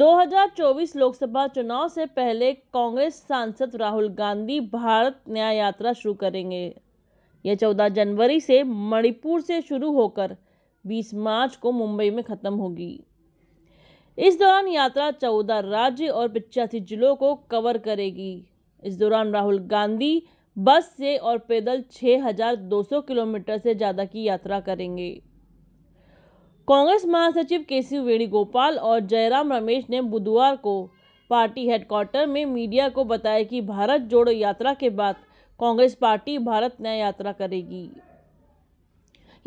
2024 लोकसभा चुनाव से पहले कांग्रेस सांसद राहुल गांधी भारत न्याय यात्रा शुरू करेंगे यह 14 जनवरी से मणिपुर से शुरू होकर 20 मार्च को मुंबई में ख़त्म होगी इस दौरान यात्रा 14 राज्य और पिचासी जिलों को कवर करेगी इस दौरान राहुल गांधी बस से और पैदल 6,200 किलोमीटर से ज़्यादा की यात्रा करेंगे कांग्रेस महासचिव के सी वेणुगोपाल और जयराम रमेश ने बुधवार को पार्टी हेडक्वार्टर में मीडिया को बताया कि भारत जोड़ो यात्रा के बाद कांग्रेस पार्टी भारत न्याय यात्रा करेगी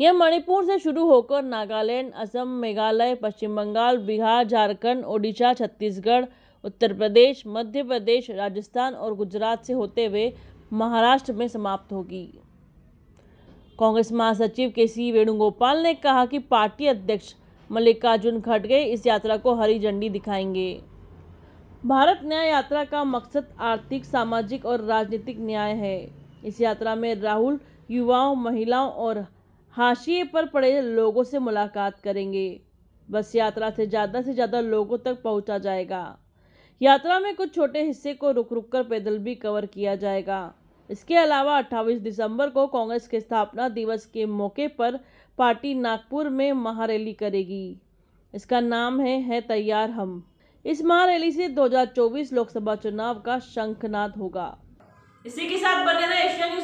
यह मणिपुर से शुरू होकर नागालैंड असम मेघालय पश्चिम बंगाल बिहार झारखंड ओडिशा छत्तीसगढ़ उत्तर प्रदेश मध्य प्रदेश राजस्थान और गुजरात से होते हुए महाराष्ट्र में समाप्त होगी कांग्रेस महासचिव के सी वेणुगोपाल ने कहा कि पार्टी अध्यक्ष मल्लिकार्जुन खड़गे इस यात्रा को हरी झंडी दिखाएंगे भारत न्याय यात्रा का मकसद आर्थिक सामाजिक और राजनीतिक न्याय है इस यात्रा में राहुल युवाओं महिलाओं और हाशिए पर पड़े लोगों से मुलाकात करेंगे बस यात्रा से ज़्यादा से ज़्यादा लोगों तक पहुंचा जाएगा यात्रा में कुछ छोटे हिस्से को रुक रुक कर पैदल भी कवर किया जाएगा इसके अलावा 28 दिसंबर को कांग्रेस के स्थापना दिवस के मौके पर पार्टी नागपुर में महारैली करेगी इसका नाम है है तैयार हम इस महारैली से 2024 लोकसभा चुनाव का शंखनाद होगा इसी के साथ बने रहे एशिया न्यूज